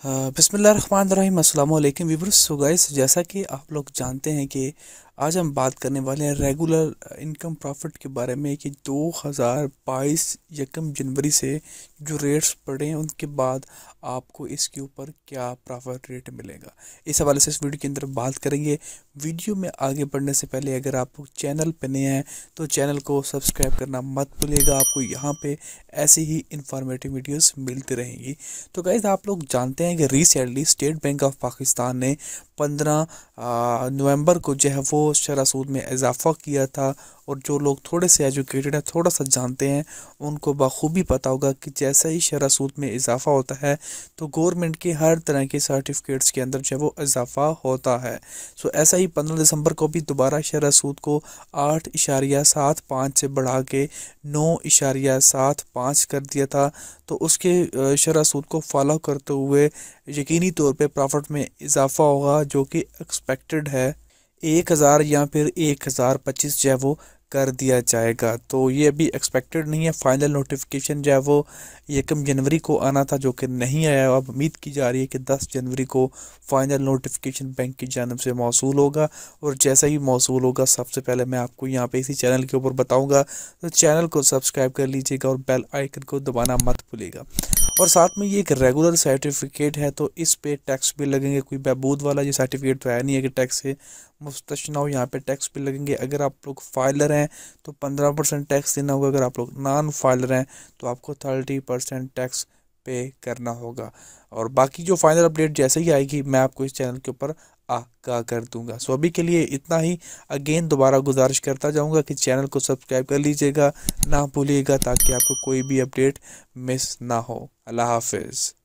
हाँ, बसमिल रन रहीम अल्लाम वीबरस गाइस जैसा कि आप लोग जानते हैं कि आज हम बात करने वाले हैं रेगुलर इनकम प्रॉफिट के बारे में कि दो हज़ार बाईस यकम जनवरी से जो रेट्स पड़े हैं उनके बाद आपको इसके ऊपर क्या प्रॉफिट रेट मिलेगा इस हवाले से इस वीडियो के अंदर बात करेंगे वीडियो में आगे बढ़ने से पहले अगर आप चैनल पर नए हैं तो चैनल को सब्सक्राइब करना मत भूलिएगा आपको यहाँ पर ऐसी ही इंफॉर्मेटिव वीडियोज़ मिलती रहेंगी तो गाइज आप लोग जानते हैं कि recently State Bank of Pakistan ने पंद्रह नवंबर को जो है वो शरा सूद में इजाफ़ा किया था और जो लोग थोड़े से एजुकेटेड हैं थोड़ा सा जानते हैं उनको बखूबी पता होगा कि जैसे ही शरा सूद में इजाफ़ा होता है तो गवर्नमेंट के हर तरह के सर्टिफिकेट्स के अंदर जो है वो इजाफ़ा होता है सो ऐसा ही पंद्रह दिसंबर को भी दोबारा शरा सूद को आठ इशारिया सात पाँच से बढ़ा के नौ इशारिया सात पाँच कर दिया था तो उसके शरा सूद को फॉलो करते हुए यकीनी तौर पर प्रॉफिट में इजाफ़ा होगा जो कि एक्सपेक्टेड है एक हज़ार या फिर एक हज़ार पच्चीस जो है वो कर दिया जाएगा तो ये अभी एक्सपेक्टेड नहीं है फाइनल नोटिफिकेशन जो है वो यकम जनवरी को आना था जो कि नहीं आया अब उम्मीद की जा रही है कि 10 जनवरी को फाइनल नोटिफिकेशन बैंक की जानब से मौसू होगा और जैसा ही मौसू होगा सबसे पहले मैं आपको यहाँ पे इसी चैनल के ऊपर बताऊँगा तो चैनल को सब्सक्राइब कर लीजिएगा और बेल आइकन को दबाना मत भूलेगा और साथ में ये एक रेगुलर सर्टिफिकेट है तो इस पर टैक्स भी लगेंगे कोई बहबूद वाला ये सर्टिफिकेट तो है नहीं है कि टैक्स है मुस्तना यहाँ पे टैक्स भी लगेंगे अगर आप लोग फाइलर हैं तो पंद्रह परसेंट टैक्स देना होगा अगर आप लोग नॉन फाइलर हैं तो आपको थर्टी परसेंट टैक्स पे करना होगा और बाकी जो फाइनल अपडेट जैसे ही आएगी मैं आपको इस चैनल के ऊपर आगाह कर दूंगा सो अभी के लिए इतना ही अगेन दोबारा गुजारिश करता जाऊंगा कि चैनल को सब्सक्राइब कर लीजिएगा ना भूलिएगा ताकि आपको कोई भी अपडेट मिस ना हो अल्लाह हाफिज़